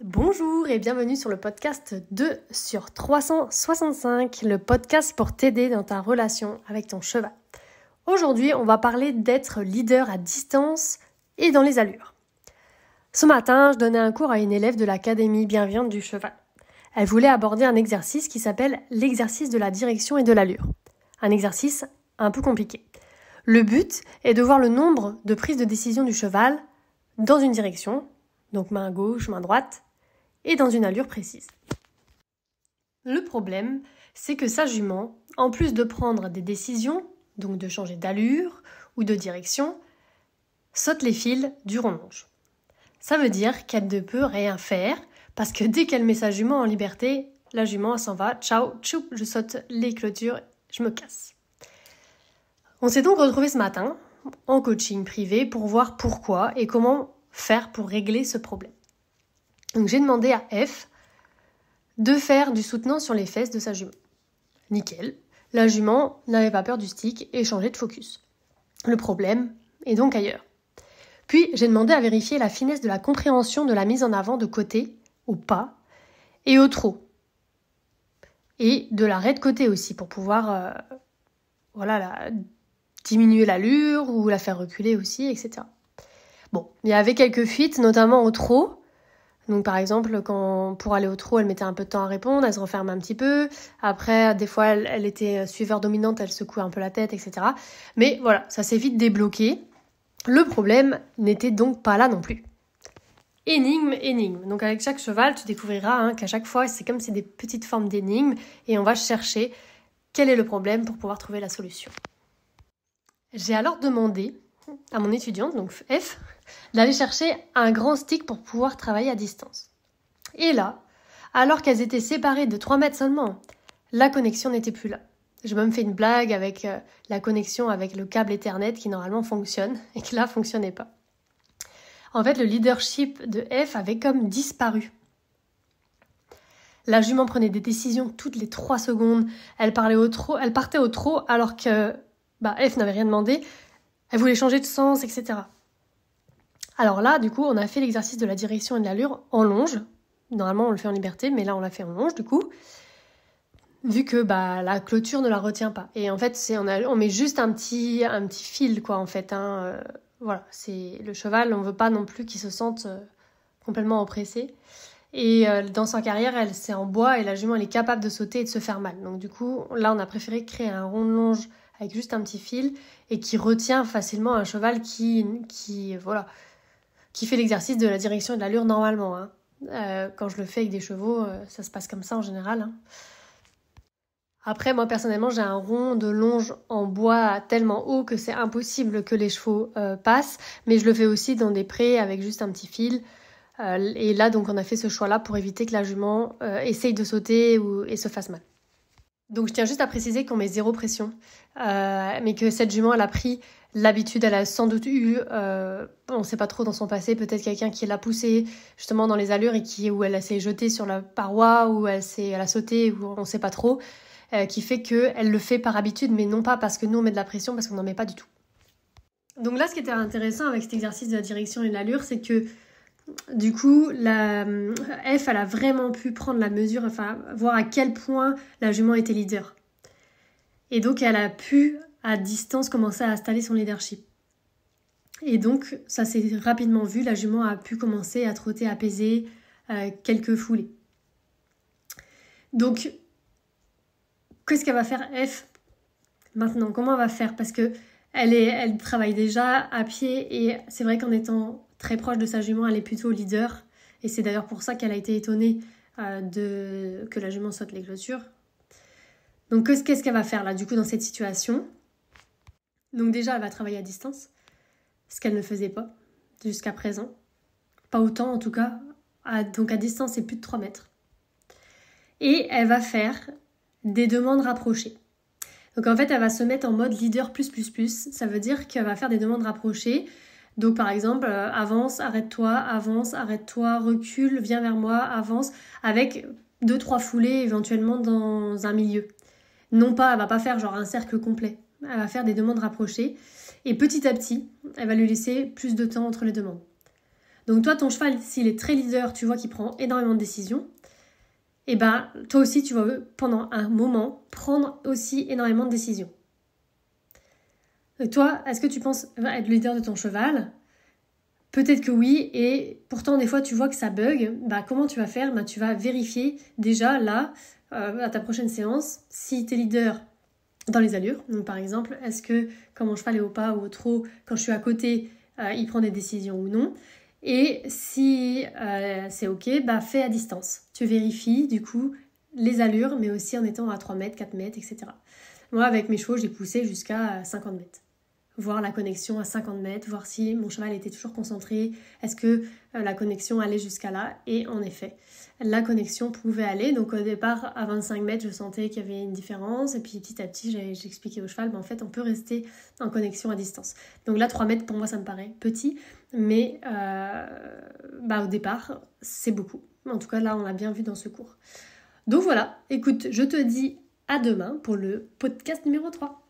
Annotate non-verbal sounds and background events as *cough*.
Bonjour et bienvenue sur le podcast 2 sur 365, le podcast pour t'aider dans ta relation avec ton cheval. Aujourd'hui, on va parler d'être leader à distance et dans les allures. Ce matin, je donnais un cours à une élève de l'Académie bienveillante du cheval. Elle voulait aborder un exercice qui s'appelle l'exercice de la direction et de l'allure. Un exercice un peu compliqué. Le but est de voir le nombre de prises de décision du cheval dans une direction donc main gauche, main droite, et dans une allure précise. Le problème, c'est que sa jument, en plus de prendre des décisions, donc de changer d'allure ou de direction, saute les fils du ronge. Ça veut dire qu'elle ne peut rien faire, parce que dès qu'elle met sa jument en liberté, la jument s'en va, ciao, tchou, je saute les clôtures, je me casse. On s'est donc retrouvé ce matin en coaching privé pour voir pourquoi et comment faire pour régler ce problème. Donc j'ai demandé à F de faire du soutenant sur les fesses de sa jument. Nickel. La jument n'avait pas peur du stick et changeait de focus. Le problème est donc ailleurs. Puis j'ai demandé à vérifier la finesse de la compréhension de la mise en avant de côté, au pas et au trot. Et de l'arrêt de côté aussi pour pouvoir euh, voilà, diminuer l'allure ou la faire reculer aussi, etc. Bon, il y avait quelques fuites, notamment au trot. Donc par exemple, quand pour aller au trot, elle mettait un peu de temps à répondre, elle se refermait un petit peu. Après, des fois, elle, était euh, suiveur dominante, elle secouait un peu la tête, etc. Mais voilà, ça s'est vite débloqué. Le problème n'était donc pas là non plus. Énigme, énigme. Donc avec chaque cheval, tu découvriras hein, qu'à chaque fois, c'est comme c'est des petites formes d'énigmes et on va chercher quel est le problème pour pouvoir trouver la solution. J'ai alors demandé à mon étudiante, donc F, d'aller chercher un grand stick pour pouvoir travailler à distance. Et là, alors qu'elles étaient séparées de 3 mètres seulement, la connexion n'était plus là. J'ai même fait une blague avec euh, la connexion avec le câble Ethernet qui normalement fonctionne *laughs* et qui là fonctionnait pas. En fait, le leadership de F avait comme disparu. La jument prenait des décisions toutes les 3 secondes, elle, parlait au trop, elle partait au trop alors que bah, F n'avait rien demandé, elle voulait changer de sens, etc. Alors là, du coup, on a fait l'exercice de la direction et de l'allure en longe. Normalement, on le fait en liberté, mais là, on l'a fait en longe, du coup. Vu que bah, la clôture ne la retient pas. Et en fait, c'est, on, on met juste un petit, un petit fil, quoi, en fait. Hein, euh, voilà, c'est le cheval, on ne veut pas non plus qu'il se sente euh, complètement oppressé. Et euh, dans sa carrière, elle, c'est en bois et la jument, elle est capable de sauter et de se faire mal. Donc, du coup, là, on a préféré créer un rond de longe avec juste un petit fil et qui retient facilement un cheval qui, qui voilà, qui fait l'exercice de la direction et de l'allure normalement. Hein. Euh, quand je le fais avec des chevaux, euh, ça se passe comme ça en général. Hein. Après, moi personnellement, j'ai un rond de longe en bois tellement haut que c'est impossible que les chevaux euh, passent, mais je le fais aussi dans des prés avec juste un petit fil. et là, donc, on a fait ce choix-là pour éviter que la jument essaye de sauter ou, et se fasse mal. Donc je tiens juste à préciser qu'on met zéro pression, euh, mais que cette jument, elle a pris l'habitude, elle a sans doute eu, euh, on ne sait pas trop dans son passé, peut-être quelqu'un qui l'a poussée justement dans les allures et qui, où elle s'est jetée sur la paroi, où elle, elle a sauté, on ne sait pas trop, euh, qui fait qu'elle le fait par habitude, mais non pas parce que nous on met de la pression, parce qu'on n'en met pas du tout. Donc là, ce qui était intéressant avec cet exercice de la direction et de l'allure, c'est que du coup, la, euh, F, elle a vraiment pu prendre la mesure, enfin, voir à quel point la jument était leader. Et donc, elle a pu, à distance, commencer à installer son leadership. Et donc, ça s'est rapidement vu, la jument a pu commencer à trotter, apaiser euh, quelques foulées. Donc, qu'est-ce qu'elle va faire F maintenant Comment elle va faire Parce que elle, est, elle travaille déjà à pied et c'est vrai qu'en étant très proche de sa jument, elle est plutôt leader. Et c'est d'ailleurs pour ça qu'elle a été étonnée euh, de... que la jument saute les clôtures. Donc qu'est-ce qu'elle va faire là du coup dans cette situation Donc déjà elle va travailler à distance, ce qu'elle ne faisait pas jusqu'à présent. Pas autant en tout cas. donc à distance c'est plus de 3 mètres. Et elle va faire des demandes rapprochées. Donc en fait elle va se mettre en mode leader plus plus plus. Ça veut dire qu'elle va faire des demandes rapprochées donc par exemple, euh, avance, arrête-toi, avance, arrête-toi, recule, viens vers moi, avance, avec deux, trois foulées éventuellement dans un milieu. Non pas, elle va pas faire genre un cercle complet, elle va faire des demandes rapprochées, et petit à petit, elle va lui laisser plus de temps entre les demandes. Donc toi, ton cheval, s'il est très leader, tu vois qu'il prend énormément de décisions, et eh ben toi aussi, tu vas euh, pendant un moment prendre aussi énormément de décisions toi, est-ce que tu penses être le leader de ton cheval Peut-être que oui, et pourtant des fois tu vois que ça bug, bah comment tu vas faire bah, Tu vas vérifier déjà là, euh, à ta prochaine séance, si tu es leader dans les allures. par exemple, est-ce que quand mon cheval est au pas ou au trot, quand je suis à côté, euh, il prend des décisions ou non Et si euh, c'est ok, bah fais à distance. Tu vérifies du coup les allures, mais aussi en étant à 3 mètres, 4 mètres, etc. Moi, avec mes chevaux, j'ai poussé jusqu'à 50 euh, mètres. Voir la connexion à 50 mètres, voir si mon cheval était toujours concentré, est-ce que euh, la connexion allait jusqu'à là. Et en effet, la connexion pouvait aller. Donc au départ, à 25 mètres, je sentais qu'il y avait une différence. Et puis petit à petit, j'expliquais au cheval, ben, en fait, on peut rester en connexion à distance. Donc là, 3 mètres, pour moi, ça me paraît petit. Mais euh, bah, au départ, c'est beaucoup. En tout cas, là, on l'a bien vu dans ce cours. Donc voilà, écoute, je te dis à demain pour le podcast numéro 3.